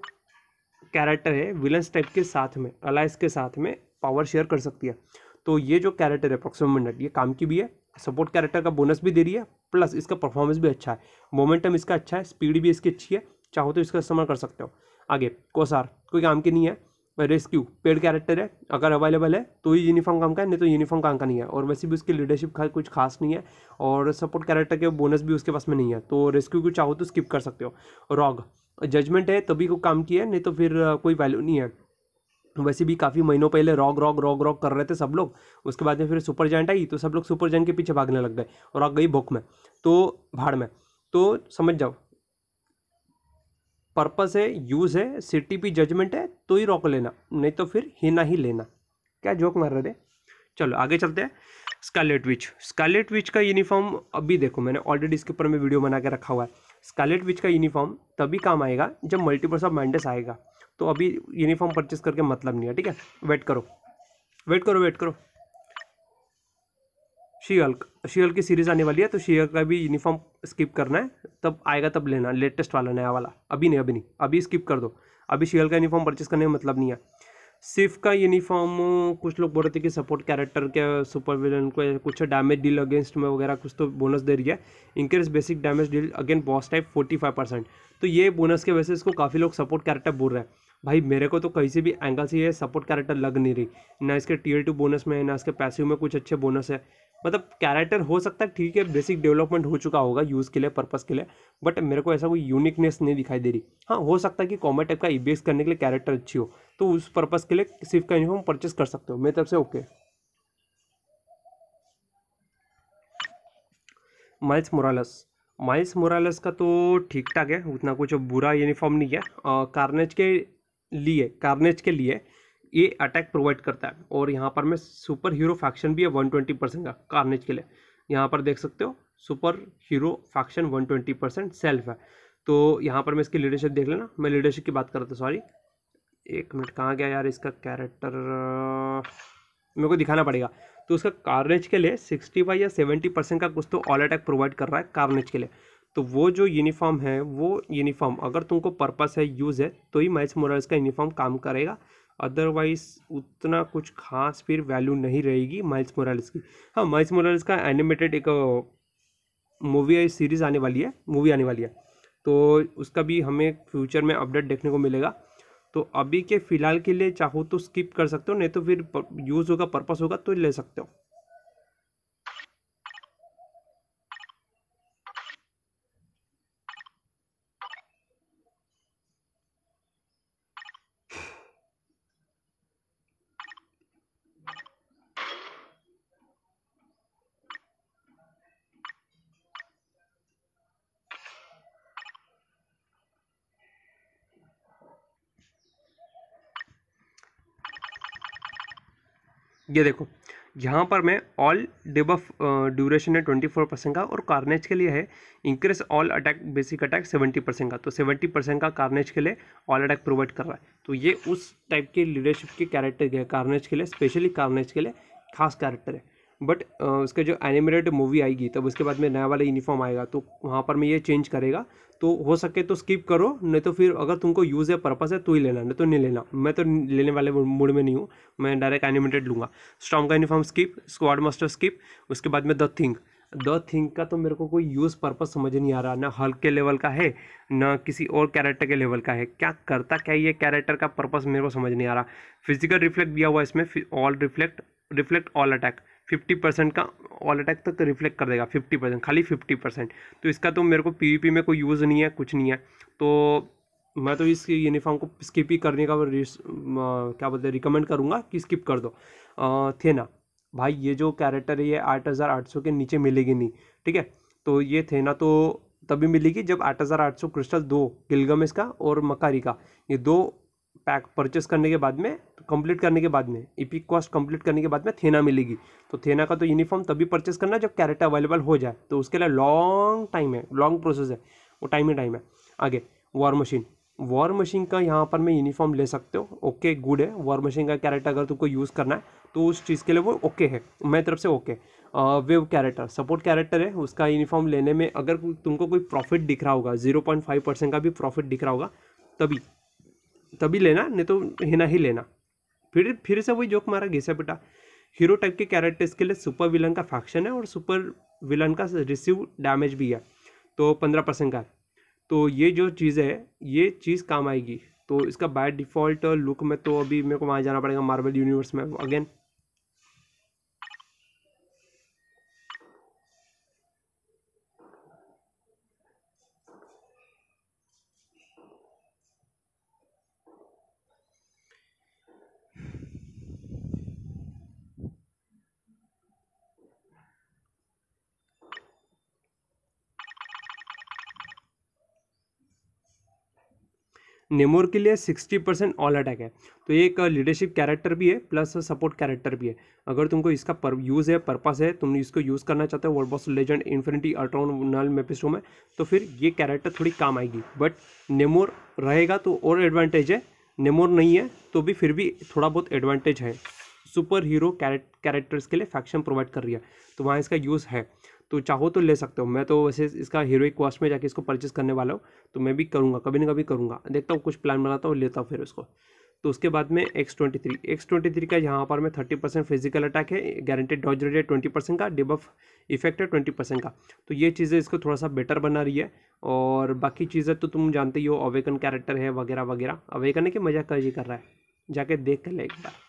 कैरेक्टर है विलन्स टाइप के साथ में अलायस के साथ में पावर शेयर कर सकती है तो ये जो कैरेक्टर है अप्रोक्सीमेट ये काम की भी है सपोर्ट कैरेक्टर का बोनस भी दे रही है प्लस इसका परफॉर्मेंस भी अच्छा है मोमेंटम इसका अच्छा है स्पीड भी इसकी अच्छी है चाहो तो इसका इस्तेमाल कर सकते हो आगे कोसार कोई काम की नहीं है रेस्क्यू पेड कैरेक्टर है अगर अवेलेबल है तो ही यूनिफॉर्म काम का है नहीं तो यूनिफॉर्म काम का नहीं है और वैसे भी उसकी लीडरशिप खा, कुछ खास नहीं है और सपोर्ट कैरेक्टर के बोनस भी उसके पास में नहीं है तो रेस्क्यू को चाहो तो स्किप कर सकते हो रॉग जजमेंट है तभी को काम किया है नहीं तो फिर कोई वैल्यू नहीं है वैसे भी काफ़ी महीनों पहले रॉग रॉग रॉग रॉग कर रहे थे सब लोग उसके बाद में फिर सुपर जैंट आई तो सब लोग सुपर जैंट के पीछे भागने लग गए और आ गई भूख में तो भाड़ में तो समझ जाओ पर्पस है यूज़ है सिटी पी जजमेंट है तो ही रोक लेना नहीं तो फिर हिना ही लेना क्या जोक मार रहे थे चलो आगे चलते हैं स्कारलेट विच स्कारलेट विच का यूनिफॉर्म अभी देखो मैंने ऑलरेडी इसके ऊपर मैं वीडियो बना के रखा हुआ है स्कारलेट विच का यूनिफॉर्म तभी काम आएगा जब मल्टीपर्स ऑफ मैंडेस आएगा तो अभी यूनिफॉर्म परचेस करके मतलब नहीं है ठीक है वेट करो वेट करो वेट करो शी हल्क शी हल्क की सीरीज़ आने वाली है तो शी हल्क का भी यूनिफॉर्म स्किप करना है तब आएगा तब लेना लेटेस्ट वाला नया वाला अभी नहीं अभी नहीं अभी स्किप कर दो अभी शी हल्क का यूनिफॉर्म परचेस करने में मतलब नहीं है सिर्फ का यूनिफॉर्म कुछ लोग बोल रहे थे कि सपोर्ट कैरेक्टर के सुपर विलन को कुछ डैमेज डील अगेंस्ट में वगैरह कुछ तो बोनस दे रही है increase basic damage deal again boss type forty five percent तो ये बोनस के वजह से इसको काफ़ी लोग सपोर्ट कैरेक्टर बोल रहे हैं भाई मेरे को तो कहीं से भी एंगल से ये सपोर्ट कैरेक्टर लग नहीं रही ना इसके टीयर टू बोनस में ना इसके पैसिव में कुछ अच्छे बोनस है मतलब कैरेक्टर हो सकता है ठीक है बेसिक डेवलपमेंट हो चुका होगा यूज़ के लिए पर्पज़ के लिए बट मेरे को ऐसा कोई यूनिकनेस नहीं दिखाई दे रही हाँ हो सकता है कि कॉमेट टाइप का ई e करने के लिए कैरेक्टर अच्छी हो तो उस पर्पज़ के लिए सिर्फ का यूनिफॉर्म परचेस कर सकते हो मेरी तरफ से okay Miles Morales Miles Morales का तो ठीक ठाक है उतना कुछ बुरा यूनिफॉर्म नहीं है कार्नेज के लिए कार्नेज के लिए ये अटैक प्रोवाइड करता है और यहाँ पर मैं सुपर हीरो फैक्शन भी है वन ट्वेंटी परसेंट का कार्नेज के लिए यहाँ पर देख सकते हो super hero faction one twenty percent self है तो यहाँ पर मैं इसकी लीडरशिप देख लेना मैं लीडरशिप की बात कर रहा था सॉरी एक मिनट कहाँ गया यार इसका कैरेक्टर मेरे को दिखाना पड़ेगा तो उसका कार्नेज के लिए सिक्सटी फाइव या सेवेंटी परसेंट का कुछ तो ऑल अटैक प्रोवाइड कर रहा है कार्नेज के लिए तो वो जो यूनिफॉर्म है वो यूनिफॉर्म अगर तुमको पर्पस है यूज़ है तो ही मैच मोरल्स का यूनिफॉर्म काम करेगा अदरवाइज उतना कुछ खास फिर वैल्यू नहीं रहेगी माइल्स मोरालिस की हाँ माइल्स मोरालिस का एनिमेटेड एक मूवी सीरीज़ आने वाली है मूवी आने वाली है तो उसका भी हमें फ्यूचर में अपडेट देखने को मिलेगा तो अभी के फ़िलहाल के लिए चाहो तो स्किप कर सकते हो नहीं तो फिर यूज़ होगा पर्पस होगा तो ले सकते हो ये देखो यहाँ पर मैं ऑल डिबफ ड्यूरेशन है ट्वेंटी फोर परसेंट का और कार्नेज के लिए है increase all attack basic attack seventy percent का तो सेवेंटी परसेंट का कार्नेज के लिए ऑल अटैक प्रोवाइड कर रहा है तो ये उस टाइप के लीडरशिप के कैरेक्टर है कार्नेज के लिए स्पेशली कार्नेज के लिए खास कैरेक्टर है बट उसका जो एनिमेटेड मूवी आएगी तब उसके बाद में नया वाला यूनिफॉर्म आएगा तो वहाँ पर मैं ये चेंज करेगा तो हो सके तो स्किप करो नहीं तो फिर अगर तुमको यूज़ या पर्पज़ है तो ही लेना नहीं तो नहीं लेना मैं तो लेने वाले मूड में नहीं हूँ मैं डायरेक्ट एनिमेटेड लूँगा स्ट्रॉन्ग का uniform skip squad master skip उसके बाद में द थिंग द थिंग का तो मेरे को कोई यूज़ पर्पज समझ नहीं आ रहा ना हल्क के लेवल का है ना किसी और कैरेक्टर के लेवल का है क्या करता क्या ये कैरेक्टर का पर्पस मेरे को समझ नहीं आ रहा फिजिकल रिफ्लेक्ट दिया हुआ इसमें all reflect reflect all attack fifty percent का ऑल अटैक तक रिफ्लेक्ट कर देगा फिफ्टी परसेंट खाली फिफ्टी परसेंट तो इसका तो मेरे को पीवीपी में कोई यूज़ नहीं है कुछ नहीं है तो मैं तो इस यूनिफॉर्म को स्किप ही करने का क्या बोलते हैं रिकमेंड करूँगा कि स्किप कर दो आ, थे ना भाई ये जो कैरेक्टर है ये आठ हज़ार आठ सौ के नीचे मिलेगी नहीं ठीक है तो ये थे ना तो तभी मिलेगी जब आठ हज़ार आठ सौ क्रिस्टल दो गिलगमेस का और मकारी का ये दो पैक परचेस करने के बाद में कंप्लीट करने के बाद में इपिक कॉस्ट कंप्लीट करने के बाद में थेना मिलेगी तो थेना का तो यूनिफॉर्म तभी परचेस करना जब कैरेक्टर अवेलेबल हो जाए तो उसके लिए लॉन्ग टाइम है लॉन्ग प्रोसेस है वो टाइम ही टाइम है आगे वॉर मशीन वॉर मशीन का यहाँ पर मैं यूनिफॉर्म ले सकते हो ओके गुड है वॉर मशीन का कैरेक्टर अगर तुमको यूज़ करना है तो उस चीज़ के लिए वो ओके है मेरी तरफ से okay Wave character support character है उसका यूनिफॉर्म लेने में अगर तुमको कोई प्रॉफिट दिख रहा होगा जीरो पॉइंट फाइव परसेंट का भी प्रॉफिट दिख रहा होगा तभी तभी लेना नहीं तो हिना ही लेना फिर फिर से वही जोक मारा घिसा पिटा हीरो टाइप के कैरेक्टर्स के लिए सुपर विलन का फैक्शन है और सुपर विलन का रिसीव डैमेज भी है तो पंद्रह परसेंट का तो ये जो चीज़ है ये चीज़ काम आएगी तो इसका बाय डिफ़ॉल्ट लुक में तो अभी मेरे को वहाँ जाना पड़ेगा मार्बल यूनिवर्स में अगेन नेमोर के लिए सिक्सटी परसेंट ऑल अटैक है तो ये एक लीडरशिप कैरेक्टर भी है प्लस सपोर्ट कैरेक्टर भी है अगर तुमको इसका पर यूज़ है पर्पस है तुम इसको यूज़ करना चाहते हो world boss legend infinity Ultron नल मेपिस्टो में तो फिर ये कैरेक्टर थोड़ी काम आएगी बट नेमोर रहेगा तो और एडवांटेज है नेमोर नहीं है तो भी फिर भी थोड़ा बहुत एडवांटेज है सुपर हीरो कैरेक्टर्स के लिए फैक्शन प्रोवाइड कर रही है तो वहाँ इसका यूज़ है तो चाहो तो ले सकते हो मैं तो वैसे इसका हीरोइक कॉस्ट में जाके इसको परचेज़ करने वाला हूँ तो मैं भी करूँगा कभी ना कभी करूँगा देखता हूँ कुछ प्लान बनाता हूँ लेता हूँ फिर उसको तो उसके बाद में X twenty three X twenty three का यहाँ पर मैं थर्टी परसेंट फिजिकल अटैक है गारंटेड डॉज रेट है ट्वेंटी परसेंट का डिबफ इफेक्ट है ट्वेंटी परसेंट का तो ये चीज़ें इसको थोड़ा सा बेटर बना रही है और बाकी चीज़ें तो तुम जानते ही हो अवेकन कैरेक्टर है वगैरह वगैरह अवेकन है कि मजाक कर रहा है जाके देख कर ले एक बार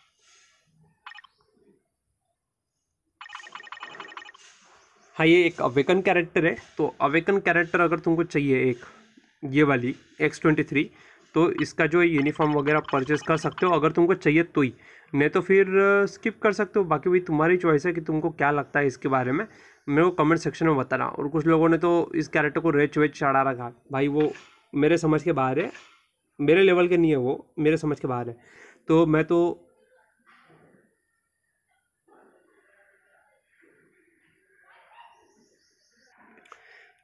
हाँ ये एक अवेकन कैरेक्टर है तो अवेकन कैरेक्टर अगर तुमको चाहिए एक ये वाली एक्स ट्वेंटी थ्री तो इसका जो है यूनिफॉर्म वगैरह परचेस कर सकते हो अगर तुमको चाहिए तो ही नहीं तो फिर स्किप कर सकते हो बाकी भी तुम्हारी चॉइस है कि तुमको क्या लगता है इसके बारे में मेरे को कमेंट सेक्शन में बताना और कुछ लोगों ने तो इस कैरेक्टर को रेच वेच चढ़ा रखा भाई वो मेरे समझ के बाहर है मेरे लेवल के नहीं है वो मेरे समझ के बाहर है तो मैं तो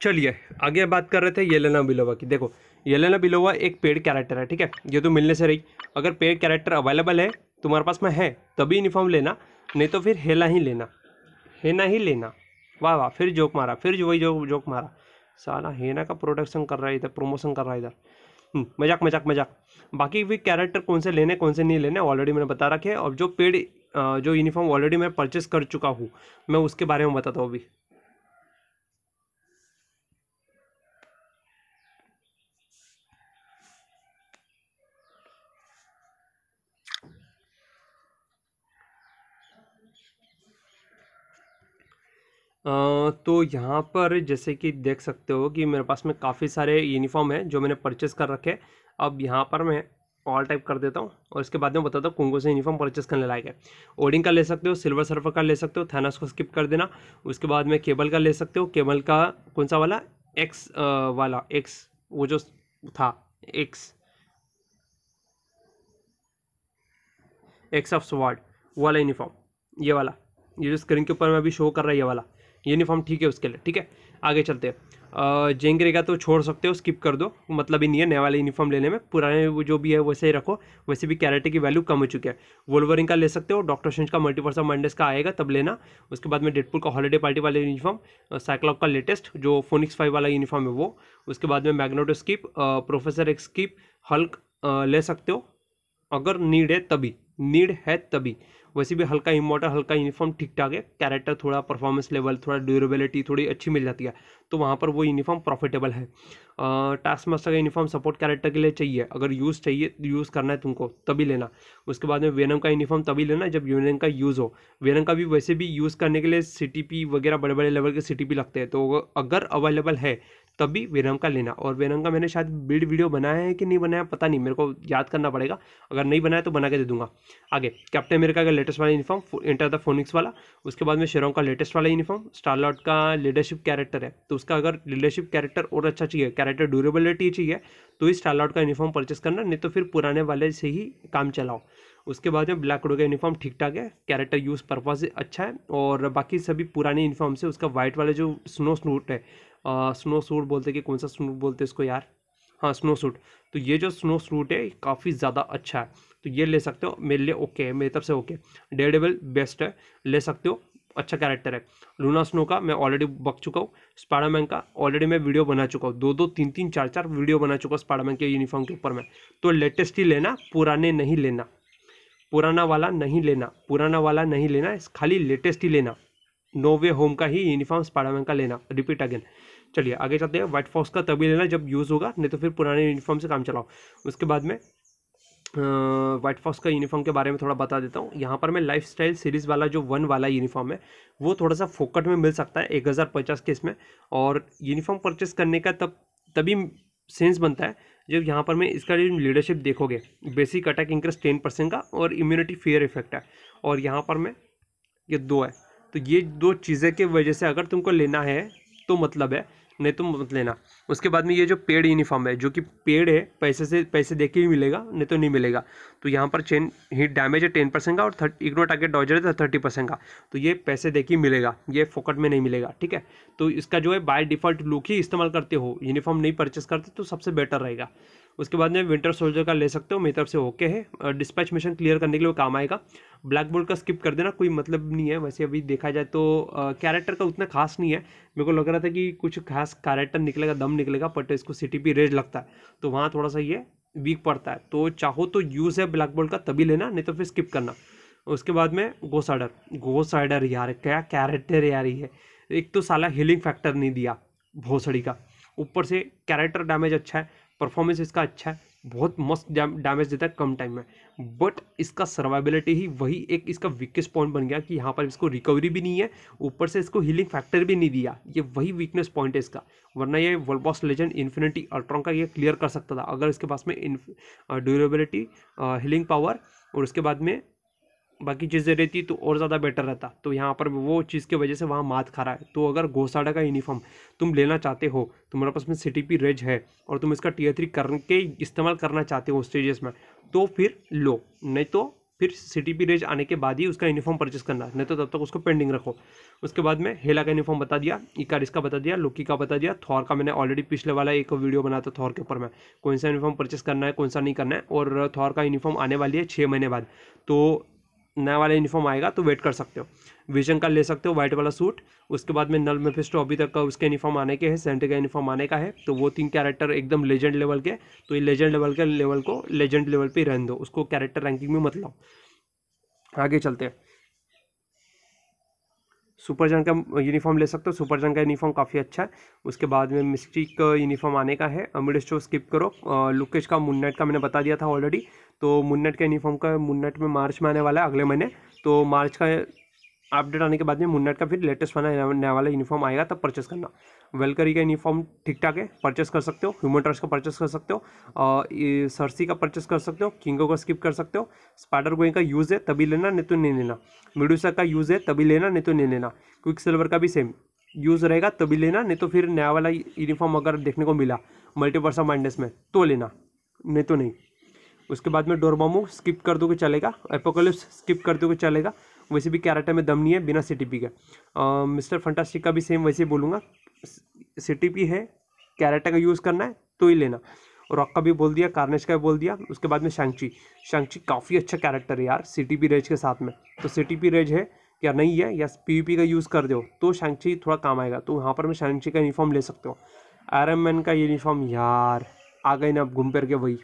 चलिए आगे बात कर रहे थे येलेना बिलोवा की देखो येलेना बिलोवा एक पेड कैरेक्टर है ठीक है ये तो मिलने से रही अगर पेड कैरेक्टर अवेलेबल है तुम्हारे पास में है तभी यूनिफॉर्म लेना नहीं तो फिर हेला ही लेना हेना ही लेना वाह वाह फिर जोक मारा फिर जो वही जो जोक मारा साला हेना का प्रोडक्शन कर रहा है इधर प्रमोशन कर रहा है इधर हम्म, मजाक मजाक मजाक बाकी भी कैरेक्टर कौन से लेने कौन से नहीं लेने ऑलरेडी मैंने बता रखे और जो पेड जो यूनिफॉर्म ऑलरेडी मैं परचेस कर चुका हूँ मैं उसके बारे में बताता हूँ अभी तो यहाँ पर जैसे कि देख सकते हो कि मेरे पास में काफ़ी सारे यूनिफॉर्म है जो मैंने परचेस कर रखे अब यहाँ पर मैं ऑल टाइप कर देता हूँ और इसके बाद में बताता हूँ कुंगो से यूनिफॉर्म परचेस करने लायक है ओडिंग का ले सकते हो सिल्वर सर्फर का ले सकते हो थैनास को स्किप कर देना उसके बाद में केबल का ले सकते हो केबल का कौन सा वाला एक्स वाला एक्स वो जो था एक्स एक्स ऑफ स्वाड वाला यूनिफॉर्म ये वाला ये जो स्क्रीन के ऊपर मैं अभी शो कर रहा है ये वाला यूनिफॉर्म ठीक है उसके लिए ठीक है आगे चलते हैं जेंग का तो छोड़ सकते हो स्किप कर दो मतलब ही नहीं है नया वाले यूनिफॉर्म लेने में पुराने जो भी है वैसे ही रखो वैसे भी कैरेटे की वैल्यू कम हो चुकी है वोल्वरिंग का ले सकते हो डॉक्टर शेंज का मल्टीपर्स ऑफ मंडेस का आएगा तब लेना उसके बाद में डेडपुल का हॉलीडे पार्टी वाले यूनिफॉर्म साइक्लॉक का लेटेस्ट जो फोनिक्स फाइव वाला यूनिफॉर्म है वो उसके बाद में Magneto skip professor X skip Hulk ले सकते हो अगर नीड है तभी नीड है तभी वैसे भी हल्का इमोटर हल्का यूनिफॉर्म ठीक ठाक है कैरेक्टर थोड़ा परफॉर्मेंस लेवल थोड़ा ड्यूरेबिलिटी थोड़ी अच्छी मिल जाती है तो वहाँ पर वो यूनिफॉर्म प्रॉफिटेबल है टास्क मास्टर का यूनिफॉर्म सपोर्ट कैरेक्टर के लिए चाहिए अगर यूज़ चाहिए यूज़ करना है तुमको तभी लेना उसके बाद में वेनम का यूनिफॉर्म तभी लेना जब वेनम का यूज़ हो वेनम का भी वैसे भी यूज़ करने के लिए सी वगैरह बड़े बड़े लेवल के सी लगते हैं तो अगर अवेलेबल है तभी वेनम का लेना और वेनम का मैंने शायद बिल्ड वीडियो बनाया है कि नहीं बनाया पता नहीं मेरे को याद करना पड़ेगा अगर नहीं बनाया तो बना के दे दूंगा आगे कैप्टन अमेरिका का लेटेस्ट वाला यूनिफॉर्म इंटर द फोनिक्स वाला उसके बाद में शेरोम का लेटेस्ट वाला यूनिफॉर्म स्टारलॉट का लीडरशिप कैरेक्टर है तो उसका अगर लीडरशिप कैरेक्टर और अच्छा चाहिए कैरेक्टर ड्यूरेबिलिटी चाहिए तो ही स्टारलॉट का यूनिफॉर्म परचेस करना नहीं तो फिर पुराने वाले से ही काम चलाओ उसके बाद में ब्लैक रोड का यूनिफॉर्म ठीक ठाक है कैरेक्टर यूज़ पर्पज अच्छा है और बाकी सभी पुराने यूनिफॉर्म से उसका वाइट वाला जो स्नो स्नूट है स्नो सूट बोलते कि कौन सा सूट बोलते इसको यार हाँ स्नो सूट तो ये जो स्नो सूट है काफ़ी ज़्यादा अच्छा है तो ये ले सकते हो मेरे लिए ओके है मेरी तरफ से ओके डेडेबल बेस्ट है ले सकते हो अच्छा कैरेक्टर है लूना स्नो का मैं ऑलरेडी बक चुका हूँ स्पाइडरमैन का ऑलरेडी मैं वीडियो बना चुका हूँ दो दो तीन तीन चार चार वीडियो बना चुका हूँ स्पाइडरमैन के यूनिफॉर्म के ऊपर में तो लेटेस्ट ही लेना पुराने नहीं लेना पुराना वाला नहीं लेना पुराना वाला नहीं लेना खाली लेटेस्ट ही लेना नो वे होम का ही यूनिफॉर्म स्पाइडरमैन का लेना रिपीट अगेन चलिए आगे चलते हैं वाइट फॉक्स का तभी लेना जब यूज़ होगा नहीं तो फिर पुराने यूनिफॉर्म से काम चलाओ उसके बाद में व्हाइट फॉक्स का यूनिफॉर्म के बारे में थोड़ा बता देता हूँ यहाँ पर मैं लाइफ स्टाइल सीरीज़ वाला जो वन वाला यूनिफॉर्म है वो थोड़ा सा फोकट में मिल सकता है एक हज़ार पचास के इसमें और यूनिफॉर्म परचेस करने का तब तभी सेंस बनता है जब यहाँ पर मैं इसका जो लीडरशिप देखोगे basic attack increase ten percent का और इम्यूनिटी फेयर इफेक्ट है और यहाँ पर मैं ये दो है तो ये दो चीज़ें के वजह से अगर तुमको लेना है तो मतलब है नहीं तो मत लेना उसके बाद में ये जो पेड यूनिफॉर्म है जो कि पेड है पैसे से पैसे देके ही मिलेगा नहीं तो नहीं मिलेगा तो यहाँ पर चेन ही डैमेज है टेन परसेंट का और थर्ट इग्नो टारगेट डॉजर है थर्टी तो परसेंट का तो ये पैसे दे के ही मिलेगा ये फोकट में नहीं मिलेगा ठीक है तो इसका जो है बाय डिफ़ॉल्ट लुक ही इस्तेमाल करते हो यूनिफॉर्म नहीं परचेस करते तो सबसे बेटर रहेगा उसके बाद में विंटर सोल्जर का ले सकते हो मेरी तरफ से ओके है डिस्पैच मिशन क्लियर करने के लिए काम आएगा ब्लैक बोर्ड का स्किप कर देना कोई मतलब नहीं है वैसे अभी देखा जाए तो कैरेक्टर का उतना खास नहीं है मेरे को लग रहा था कि कुछ खास कैरेक्टर निकलेगा दम निकलेगा बट इसको सिटी पी रेज लगता है तो वहाँ थोड़ा सा ये वीक पड़ता है तो चाहो तो यूज़ है ब्लैक बोर्ड का तभी लेना नहीं तो फिर स्किप करना उसके बाद में गोसाइडर गोसाइडर यार क्या कैरेक्टर यार ही है एक तो साला हीलिंग फैक्टर नहीं दिया भोसड़ी का ऊपर से कैरेक्टर डैमेज अच्छा है परफॉर्मेंस इसका अच्छा है बहुत मस्त डैमेज देता है कम टाइम में बट इसका सर्वाइबिलिटी ही वही एक इसका वीकेस्ट पॉइंट बन गया कि यहाँ पर इसको रिकवरी भी नहीं है ऊपर से इसको हीलिंग फैक्टर भी नहीं दिया ये वही वीकनेस पॉइंट है इसका वरना ये world boss legend infinity Ultron का ये क्लियर कर सकता था अगर इसके पास में ड्यूरेबिलिटी हीलिंग पावर और उसके बाद में बाकी चीज़ें रहती तो और ज़्यादा बेटर रहता तो यहाँ पर वो चीज़ की वजह से वहाँ मात खा रहा है तो अगर गोसाडा का यूनिफॉर्म तुम लेना चाहते हो तुम्हारे पास में सी टी रेज है और तुम इसका टीयर थ्री करके इस्तेमाल करना चाहते हो स्टेजेस में तो फिर लो नहीं तो फिर टी पी रेज आने के बाद ही उसका यूनिफॉर्म परचेस करना नहीं तो तब तक उसको पेंडिंग रखो उसके बाद में हेला का यूनिफॉर्म बता दिया इकारिस का बता दिया लुकी का बता दिया थॉर का मैंने ऑलरेडी पिछले वाला एक वीडियो बनाया था थॉर के ऊपर मैं कौन सा यूनिफॉर्म परचेस करना है कौन सा नहीं करना है और थॉर का यूनिफॉर्म आने वाली है छः महीने बाद तो नया वाला यूनिफॉर्म आएगा तो वेट कर सकते हो विजन का ले सकते हो व्हाइट वाला सूट उसके बाद में नल मेफिस्टो अभी तक का उसके यूनिफॉर्म आने के हैं सेंटर का यूनिफॉर्म आने का है तो वो तीन कैरेक्टर एकदम लेजेंड लेवल के तो ये लेजेंड लेवल के लेवल को लेजेंड लेवल पर रहने दो उसको कैरेक्टर रैंकिंग में मत लाओ आगे चलते हैं सुपरजन का यूनिफॉर्म ले सकते हो सुपरजंग का यूनिफॉर्म काफ़ी अच्छा है उसके बाद में मिस्टिक यूनिफॉर्म आने का है मिड स्टो स्किप करो लुकेश का मुन्नाइट का मैंने बता दिया था ऑलरेडी तो मुन्नट के यूनिफॉर्म का मुन्नट में मार्च में आने वाला है अगले महीने तो मार्च का अपडेट आने के बाद में मुन्नट का फिर लेटेस्ट वाला नया वाला यूनिफॉर्म आएगा तब परचेस करना वेलकरी का यूनिफॉर्म ठीक ठाक है परचेस कर सकते हो ह्यूमन ट्रस्ट का परचेस कर सकते हो और सरसी का परचेस कर सकते हो किंगो का स्किप कर सकते हो स्पाइडर गोइंग का यूज़ है तभी लेना नहीं तो नहीं लेना मिडूसा का यूज़ है तभी लेना नहीं तो नहीं लेना क्विक सिल्वर का भी सेम यूज़ रहेगा तभी लेना नहीं तो फिर नया वाला यूनिफॉर्म अगर देखने को मिला मल्टीपर्सन माइंडेस में तो लेना नहीं तो नहीं उसके बाद में डोरमामो स्किप कर दोगे चलेगा एपोकोलिप्स स्किप कर दोगे चलेगा वैसे भी कैरेटा में दम नहीं है बिना सी का मिस्टर फंटास्टिक का भी सेम वैसे बोलूँगा सिटीपी है कैरेटा का यूज़ करना है तो ही लेना रॉक का भी बोल दिया कार्नेश का भी बोल दिया उसके बाद में शांची शांची काफ़ी अच्छा कैरेक्टर है यार सी टी पी रेज के साथ में तो सी टी पी रेज है या नहीं है या पी का यूज़ कर दो तो शांची थोड़ा काम आएगा तो वहाँ पर मैं शांची का यूनिफॉर्म ले सकता हूँ आयरन मैन का यूनिफॉर्म यार आ गए ना आप घूम फिर के वही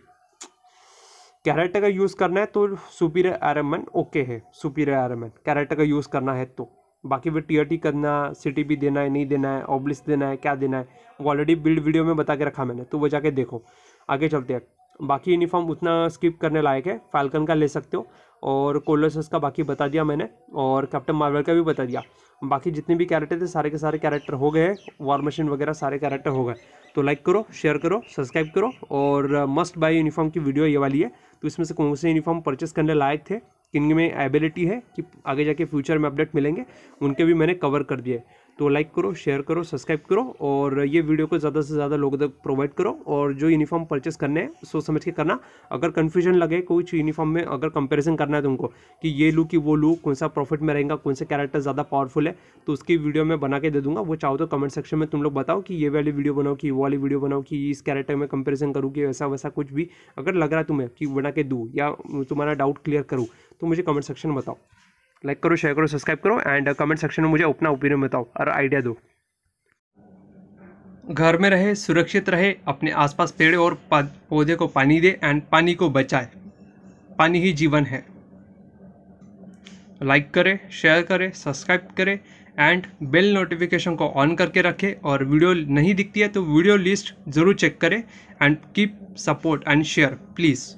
कैरेक्टर का यूज़ करना है तो सुपीरियर आयरमैन ओके है सुपीरियर आयरमैन कैरेक्टर का यूज़ करना है तो बाकी वो टी करना सिटी भी देना है नहीं देना है ऑब्लिस देना है क्या देना है वो ऑलरेडी बिल्ड वीडियो में बता के रखा मैंने तो वो जाके देखो आगे चलते हैं बाकी यूनिफॉर्म उतना स्किप करने लायक है फाल्कन का ले सकते हो और कोलोसस का बाकी बता दिया मैंने और कैप्टन मार्वल का भी बता दिया बाकी जितने भी कैरेक्टर थे सारे के सारे कैरेक्टर हो गए वॉर मशीन वगैरह सारे कैरेक्टर हो गए तो लाइक करो शेयर करो सब्सक्राइब करो और मस्ट बाय यूनिफॉर्म की वीडियो ये वाली है तो इसमें से कौन से यूनिफॉर्म परचेस करने लायक थे किन में एबिलिटी है कि आगे जाके फ्यूचर में अपडेट मिलेंगे उनके भी मैंने कवर कर दिए तो लाइक करो शेयर करो सब्सक्राइब करो और ये वीडियो को ज़्यादा से ज़्यादा लोगों तक प्रोवाइड करो और जो यूनिफॉर्म परचेस करने हैं सोच समझ के करना अगर कन्फ्यूजन लगे कुछ यूनिफॉर्म में अगर कंपेरिजन करना है तुमको कि ये लू कि वो लू कौन सा प्रॉफिट में रहेगा कौन सा कैरेक्टर ज़्यादा पावरफुल है तो उसकी वीडियो मैं बना के दे दूँगा वो चाहो तो कमेंट सेक्शन में तुम लोग बताओ कि ये वाली वीडियो बनाओ कि वो वाली वीडियो बनाओ कि इस कैरेक्टर में कंपेरिजन करूँ कि वैसा वैसा कुछ भी अगर लग रहा है तुम्हें कि बना के दूँ या तुम्हारा डाउट क्लियर करूँ तो मुझे कमेंट सेक्शन में बताओ लाइक करो शेयर करो सब्सक्राइब करो एंड कमेंट सेक्शन में मुझे अपना ओपिनियन बताओ और आइडिया दो घर में रहे सुरक्षित रहे अपने आसपास पेड़ और पौधे को पानी दे एंड पानी को बचाए पानी ही जीवन है लाइक करें शेयर करें सब्सक्राइब करें एंड बेल नोटिफिकेशन को ऑन करके रखें और वीडियो नहीं दिखती है तो वीडियो लिस्ट ज़रूर चेक करें and keep support and share please